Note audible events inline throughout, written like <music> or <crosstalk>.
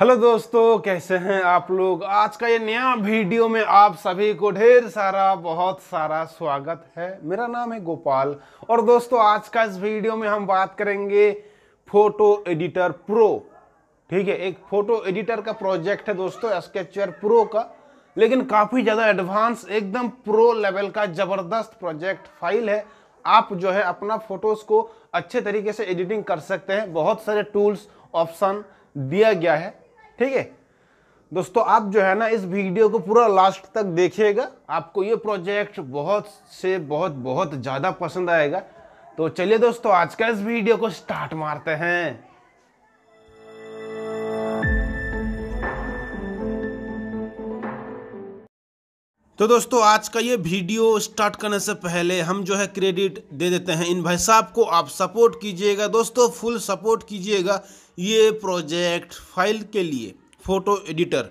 hello दोस्तों कैसे हैं आप लोग आज का ये नया वीडियो में आप सभी को ढेर सारा बहुत सारा स्वागत है मेरा नाम है गोपाल और दोस्तों आज का इस वीडियो में हम बात करेंगे फोटो एडिटर प्रो ठीक है एक फोटो एडिटर का प्रोजेक्ट है दोस्तों स्केचर प्रो का लेकिन काफ़ी ज़्यादा एडवांस एकदम प्रो लेवल का ज़बरदस्त प्रोजेक्ट फाइल है आप जो है अपना फोटोज़ को अच्छे तरीके से एडिटिंग कर सकते हैं बहुत सारे टूल्स ऑप्शन दिया गया है ठीक है दोस्तों आप जो है ना इस वीडियो को पूरा लास्ट तक देखिएगा आपको ये प्रोजेक्ट बहुत से बहुत बहुत ज़्यादा पसंद आएगा तो चलिए दोस्तों आज का इस वीडियो को स्टार्ट मारते हैं तो दोस्तों आज का ये वीडियो स्टार्ट करने से पहले हम जो है क्रेडिट दे देते हैं इन भाई साहब को आप सपोर्ट कीजिएगा दोस्तों फुल सपोर्ट कीजिएगा ये प्रोजेक्ट फाइल के लिए फ़ोटो एडिटर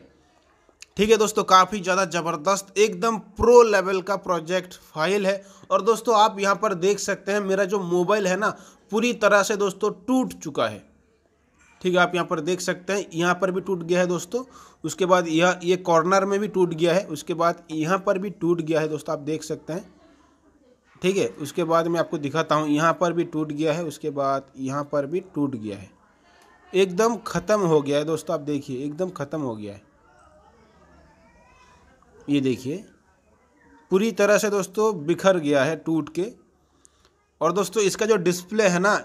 ठीक है दोस्तों काफ़ी ज़्यादा ज़बरदस्त एकदम प्रो लेवल का प्रोजेक्ट फाइल है और दोस्तों आप यहाँ पर देख सकते हैं मेरा जो मोबाइल है ना पूरी तरह से दोस्तों टूट चुका है ठीक है आप यहाँ पर देख सकते हैं यहाँ पर भी टूट गया है दोस्तों उसके बाद यह ये कॉर्नर में भी टूट गया है उसके बाद यहाँ पर भी टूट गया है दोस्तों आप देख सकते हैं ठीक है उसके बाद मैं आपको दिखाता हूँ यहाँ पर भी टूट गया है उसके बाद यहाँ पर भी टूट गया है एकदम ख़त्म हो गया है दोस्तों आप देखिए एकदम ख़त्म हो गया है ये देखिए पूरी तरह से दोस्तों बिखर गया है टूट के और दोस्तों इसका जो डिस्प्ले है ना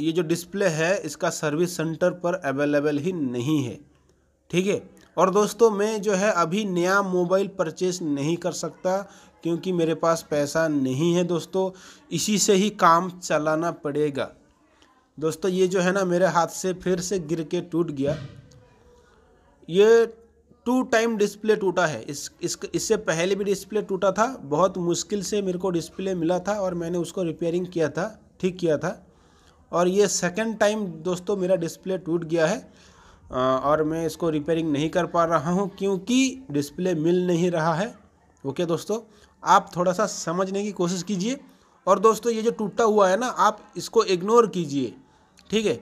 ये जो डिस्प्ले है इसका सर्विस सेंटर पर अवेलेबल ही नहीं है ठीक है और दोस्तों मैं जो है अभी नया मोबाइल परचेस नहीं कर सकता क्योंकि मेरे पास पैसा नहीं है दोस्तों इसी से ही काम चलाना पड़ेगा दोस्तों ये जो है ना मेरे हाथ से फिर से गिर के टूट गया ये टू टाइम डिस्प्ले टूटा है इस इस इससे पहले भी डिस्प्ले टूटा था बहुत मुश्किल से मेरे को डिस्प्ले मिला था और मैंने उसको रिपेयरिंग किया था ठीक किया था और ये सेकेंड टाइम दोस्तों मेरा डिस्प्ले टूट गया है और मैं इसको रिपेयरिंग नहीं कर पा रहा हूँ क्योंकि डिस्प्ले मिल नहीं रहा है ओके दोस्तों आप थोड़ा सा समझने की कोशिश कीजिए और दोस्तों ये जो टूटा हुआ है ना आप इसको इग्नोर कीजिए ठीक है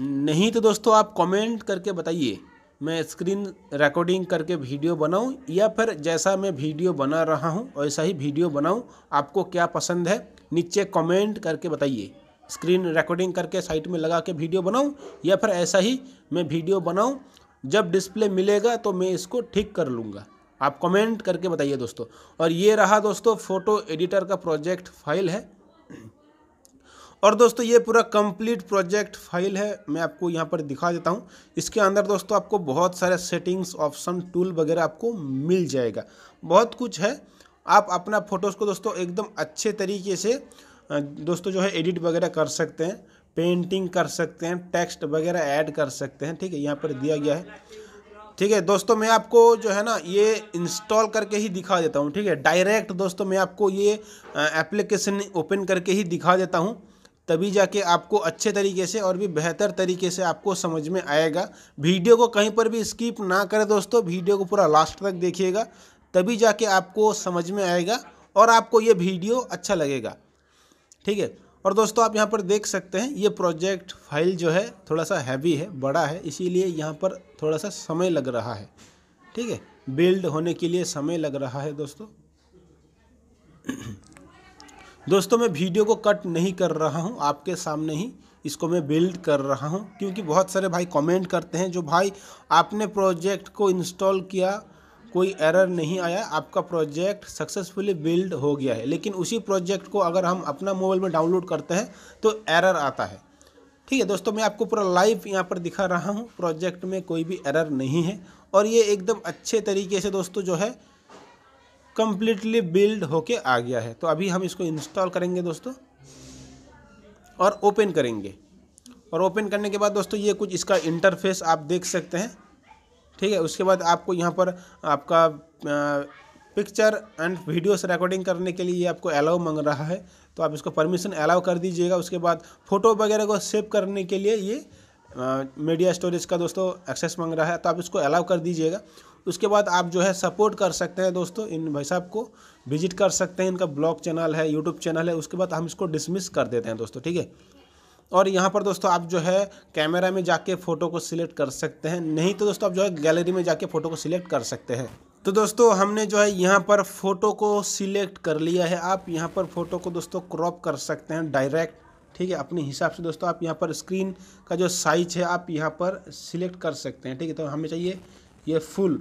नहीं तो दोस्तों आप कमेंट करके बताइए मैं स्क्रीन रिकॉर्डिंग करके वीडियो बनाऊं या फिर जैसा मैं वीडियो बना रहा हूं वैसा ही वीडियो बनाऊं आपको क्या पसंद है नीचे कमेंट करके बताइए स्क्रीन रिकॉर्डिंग करके साइट में लगा के वीडियो बनाऊँ या फिर ऐसा ही मैं वीडियो बनाऊँ जब डिस्प्ले मिलेगा तो मैं इसको ठीक कर लूँगा आप कमेंट करके बताइए दोस्तों और ये रहा दोस्तों फ़ोटो एडिटर का प्रोजेक्ट फाइल है और दोस्तों ये पूरा कंप्लीट प्रोजेक्ट फाइल है मैं आपको यहाँ पर दिखा देता हूँ इसके अंदर दोस्तों आपको बहुत सारे सेटिंग्स ऑप्शन टूल वगैरह आपको मिल जाएगा बहुत कुछ है आप अपना फ़ोटोज़ को दोस्तों एकदम अच्छे तरीके से दोस्तों जो है एडिट वगैरह कर सकते हैं पेंटिंग कर सकते हैं टेक्स्ट वगैरह ऐड कर सकते हैं ठीक है यहाँ पर दिया गया है ठीक है दोस्तों मैं आपको जो है ना ये इंस्टॉल करके ही दिखा देता हूँ ठीक है डायरेक्ट दोस्तों मैं आपको ये एप्लीकेशन ओपन करके ही दिखा देता हूँ तभी जाके आपको अच्छे तरीके से और भी बेहतर तरीके से आपको समझ में आएगा वीडियो को कहीं पर भी स्किप ना करें दोस्तों वीडियो को पूरा लास्ट तक देखिएगा तभी जाके आपको समझ में आएगा और आपको ये वीडियो अच्छा लगेगा ठीक है और दोस्तों आप यहाँ पर देख सकते हैं ये प्रोजेक्ट फाइल जो है थोड़ा सा हैवी है बड़ा है इसीलिए यहाँ पर थोड़ा सा समय लग रहा है ठीक है बिल्ड होने के लिए समय लग रहा है दोस्तों <clears throat> दोस्तों मैं वीडियो को कट नहीं कर रहा हूँ आपके सामने ही इसको मैं बिल्ड कर रहा हूँ क्योंकि बहुत सारे भाई कमेंट करते हैं जो भाई आपने प्रोजेक्ट को इंस्टॉल किया कोई एरर नहीं आया आपका प्रोजेक्ट सक्सेसफुली बिल्ड हो गया है लेकिन उसी प्रोजेक्ट को अगर हम अपना मोबाइल में डाउनलोड करते हैं तो एरर आता है ठीक है दोस्तों मैं आपको पूरा लाइव यहाँ पर दिखा रहा हूँ प्रोजेक्ट में कोई भी एरर नहीं है और ये एकदम अच्छे तरीके से दोस्तों जो है कम्प्लीटली बिल्ड होके आ गया है तो अभी हम इसको इंस्टॉल करेंगे दोस्तों और ओपन करेंगे और ओपन करने के बाद दोस्तों ये कुछ इसका इंटरफेस आप देख सकते हैं ठीक है उसके बाद आपको यहाँ पर आपका पिक्चर एंड वीडियोस रिकॉर्डिंग करने के लिए ये आपको अलाउ मांग रहा है तो आप इसको परमिशन अलाउ कर दीजिएगा उसके बाद फ़ोटो वगैरह को सेव करने के लिए ये मीडिया स्टोरेज का दोस्तों एक्सेस मांग रहा है तो आप इसको अलाउ कर दीजिएगा उसके बाद आप जो है सपोर्ट कर सकते हैं दोस्तों इन भाई साहब को विजिट कर सकते हैं इनका ब्लॉग चैनल है यूट्यूब चैनल है उसके बाद हम इसको डिसमिस कर देते हैं दोस्तों ठीक है और यहाँ पर दोस्तों आप जो है कैमरा में जाके फ़ोटो को सिलेक्ट कर सकते हैं नहीं तो दोस्तों आप जो है गैलरी में जाके फ़ोटो को सिलेक्ट कर सकते हैं तो दोस्तों हमने जो है यहाँ पर फ़ोटो को सिलेक्ट कर लिया है आप यहाँ पर फ़ोटो को दोस्तों क्रॉप कर सकते हैं डायरेक्ट ठीक है अपने हिसाब से दोस्तों आप यहाँ पर स्क्रीन का जो साइज है आप यहाँ पर सिलेक्ट कर सकते हैं ठीक है तो हमें चाहिए ये फुल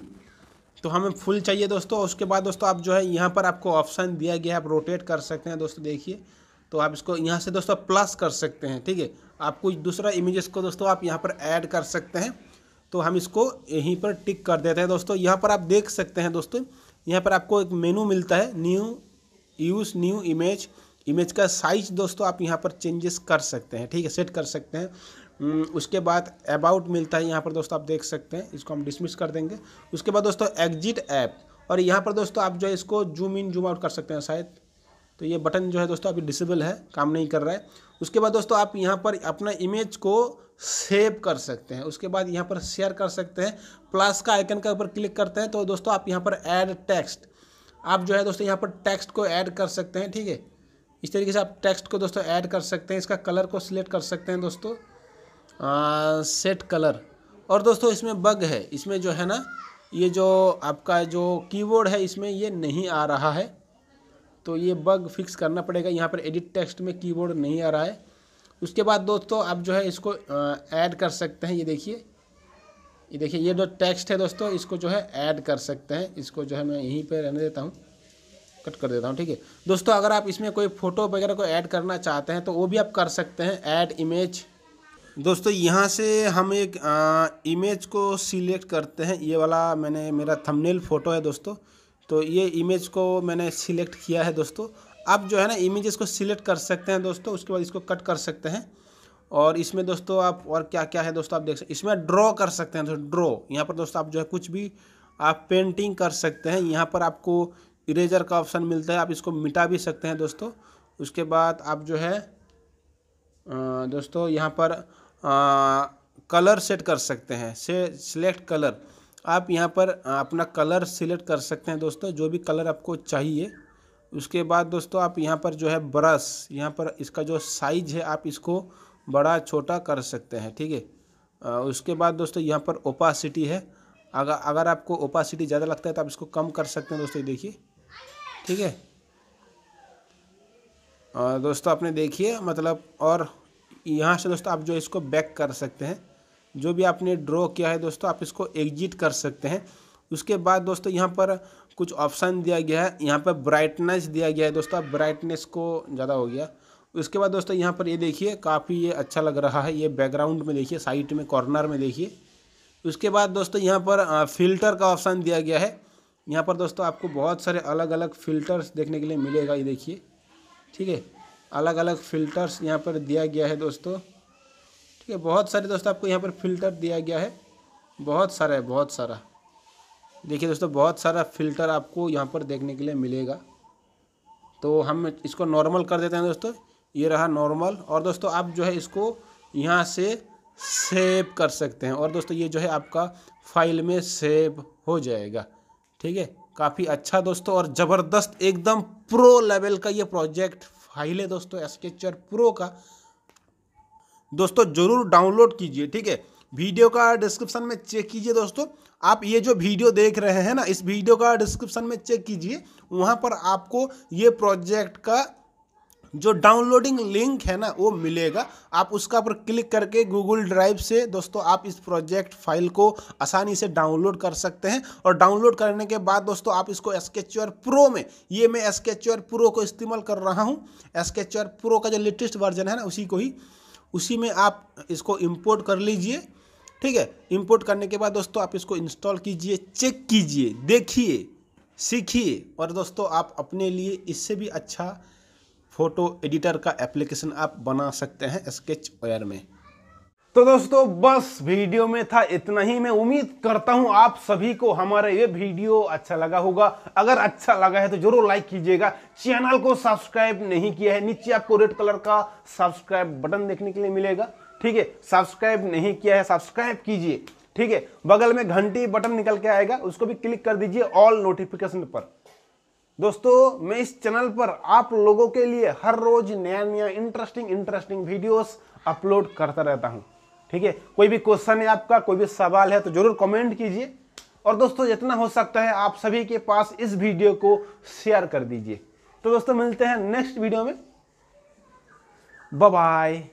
तो हमें फुल चाहिए दोस्तों उसके बाद दोस्तों आप जो है यहाँ पर आपको ऑप्शन दिया गया है आप रोटेट कर सकते हैं दोस्तों देखिए तो आप इसको यहाँ से दोस्तों प्लस कर सकते हैं ठीक है आप कुछ दूसरा इमेजेस को दोस्तों आप यहाँ पर ऐड कर सकते हैं तो हम इसको यहीं पर टिक कर देते हैं दोस्तों यहाँ पर आप देख सकते हैं दोस्तों यहाँ पर आपको एक मेनू मिलता है new use new image image का साइज दोस्तों आप यहाँ पर चेंजेस कर सकते हैं ठीक है सेट कर सकते हैं हम्म, उसके बाद अबाउट मिलता है यहाँ पर दोस्तों आप देख सकते हैं इसको हम डिसमिस कर देंगे उसके बाद दोस्तों एग्जिट ऐप और यहाँ पर दोस्तों आप जो है इसको जूम इन जूम आउट कर सकते हैं शायद तो ये बटन जो है दोस्तों अभी डिसेबल है काम नहीं कर रहा है उसके बाद दोस्तों आप यहाँ पर अपना इमेज को सेव कर सकते हैं उसके बाद यहाँ पर शेयर कर सकते हैं प्लस का आइकन के ऊपर क्लिक करते हैं तो दोस्तों आप यहाँ पर ऐड टेक्स्ट आप जो है दोस्तों यहाँ पर टेक्स्ट को ऐड कर सकते हैं ठीक है इस तरीके से आप टेक्स्ट को दोस्तों ऐड कर सकते हैं इसका कलर को सिलेक्ट कर सकते हैं दोस्तों आ, सेट कलर और दोस्तों इसमें बग है इसमें जो है ना ये जो आपका जो कीबोर्ड है इसमें ये नहीं आ रहा है तो ये बग फिक्स करना पड़ेगा यहाँ पर एडिट टेक्स्ट में कीबोर्ड नहीं आ रहा है उसके बाद दोस्तों आप जो है इसको ऐड कर सकते हैं ये देखिए ये देखिए ये जो टेक्स्ट है दोस्तों इसको जो है ऐड कर सकते हैं इसको जो है मैं यहीं पर रहने देता हूँ कट कर देता हूँ ठीक है दोस्तों अगर आप इसमें कोई फ़ोटो वगैरह को ऐड करना चाहते हैं तो वो भी आप कर सकते हैं ऐड इमेज दोस्तों यहाँ से हम एक आ, इमेज को सिलेक्ट करते हैं ये वाला मैंने मेरा थंबनेल फ़ोटो है दोस्तों तो ये इमेज को मैंने सिलेक्ट किया है दोस्तों आप जो है ना इमेज को सिलेक्ट कर सकते हैं दोस्तों उसके बाद इसको कट कर सकते हैं और इसमें दोस्तों आप और क्या क्या है दोस्तों आप देख सकते इसमें ड्रॉ कर सकते हैं दोस्तों ड्रॉ यहाँ पर दोस्तों आप जो है कुछ भी आप पेंटिंग कर सकते हैं यहाँ पर आपको इरेजर का ऑप्शन मिलता है आप इसको मिटा भी सकते हैं दोस्तों उसके बाद आप जो है दोस्तों यहाँ पर आ, कलर सेट कर सकते हैं से सिलेक्ट कलर आप यहाँ पर अपना कलर सिलेक्ट कर सकते हैं दोस्तों जो भी कलर आपको चाहिए उसके बाद दोस्तों आप यहाँ पर जो है ब्रश यहाँ पर इसका जो साइज है आप इसको बड़ा छोटा कर सकते हैं ठीक है उसके बाद दोस्तों यहाँ पर ओपासिटी है अगर अगर आपको ओपासिटी ज़्यादा लगता है तो आप इसको कम कर सकते हैं दोस्तों देखिए ठीक है दोस्तों आपने देखिए मतलब और यहाँ से दोस्तों आप जो इसको बैक कर सकते हैं जो भी आपने ड्रॉ किया है दोस्तों आप इसको एग्जिट कर सकते हैं उसके बाद दोस्तों यहाँ पर कुछ ऑप्शन दिया गया है यहाँ पर ब्राइटनेस दिया गया है दोस्तों आप ब्राइटनेस को ज़्यादा हो गया उसके बाद दोस्तों यहाँ पर ये देखिए काफ़ी ये अच्छा लग रहा है ये बैकग्राउंड में देखिए साइड में कॉर्नर में देखिए उसके बाद दोस्तों यहाँ पर फ़िल्टर का ऑप्शन दिया गया है यहाँ पर दोस्तों आपको बहुत सारे अलग अलग फ़िल्टर्स देखने के लिए मिलेगा ये देखिए ठीक है अलग अलग फ़िल्टर्स यहाँ पर दिया गया है दोस्तों ठीक है बहुत सारे दोस्तों आपको यहाँ पर फिल्टर दिया गया है बहुत सारा है बहुत सारा देखिए दोस्तों बहुत सारा फिल्टर आपको यहाँ पर देखने के लिए मिलेगा तो हम इसको नॉर्मल कर देते हैं दोस्तों ये रहा नॉर्मल और दोस्तों आप जो है इसको यहाँ से सेव कर सकते हैं और दोस्तों ये जो है आपका फाइल में सेव हो जाएगा ठीक है काफ़ी अच्छा दोस्तों और ज़बरदस्त एकदम प्रो लेवल का ये प्रोजेक्ट फाइल है दोस्तों एस्केचर प्रो का दोस्तों ज़रूर डाउनलोड कीजिए ठीक है वीडियो का डिस्क्रिप्शन में चेक कीजिए दोस्तों आप ये जो वीडियो देख रहे हैं ना इस वीडियो का डिस्क्रिप्शन में चेक कीजिए वहाँ पर आपको ये प्रोजेक्ट का जो डाउनलोडिंग लिंक है ना वो मिलेगा आप उसका पर क्लिक करके गूगल ड्राइव से दोस्तों आप इस प्रोजेक्ट फाइल को आसानी से डाउनलोड कर सकते हैं और डाउनलोड करने के बाद दोस्तों आप इसको स्केचर प्रो में ये मैं स्केचर प्रो को इस्तेमाल कर रहा हूँ स्केचर प्रो का जो लेटेस्ट वर्जन है ना उसी को ही उसी में आप इसको इम्पोर्ट कर लीजिए ठीक है इम्पोर्ट करने के बाद दोस्तों आप इसको इंस्टॉल कीजिए चेक कीजिए देखिए सीखिए और दोस्तों आप अपने लिए इससे भी अच्छा फ़ोटो एडिटर का एप्लीकेशन आप बना सकते हैं स्केच ओयर में तो दोस्तों बस वीडियो में था इतना ही मैं उम्मीद करता हूं आप सभी को हमारा ये वीडियो अच्छा लगा होगा अगर अच्छा लगा है तो जरूर लाइक कीजिएगा चैनल को सब्सक्राइब नहीं किया है नीचे आपको रेड कलर का सब्सक्राइब बटन देखने के लिए मिलेगा ठीक है सब्सक्राइब नहीं किया है सब्सक्राइब कीजिए ठीक है बगल में घंटी बटन निकल के आएगा उसको भी क्लिक कर दीजिए ऑल नोटिफिकेशन पर दोस्तों मैं इस चैनल पर आप लोगों के लिए हर रोज नया नया इंटरेस्टिंग इंटरेस्टिंग वीडियोस अपलोड करता रहता हूं ठीक है कोई भी क्वेश्चन है आपका कोई भी सवाल है तो जरूर कमेंट कीजिए और दोस्तों जितना हो सकता है आप सभी के पास इस वीडियो को शेयर कर दीजिए तो दोस्तों मिलते हैं नेक्स्ट वीडियो में बाय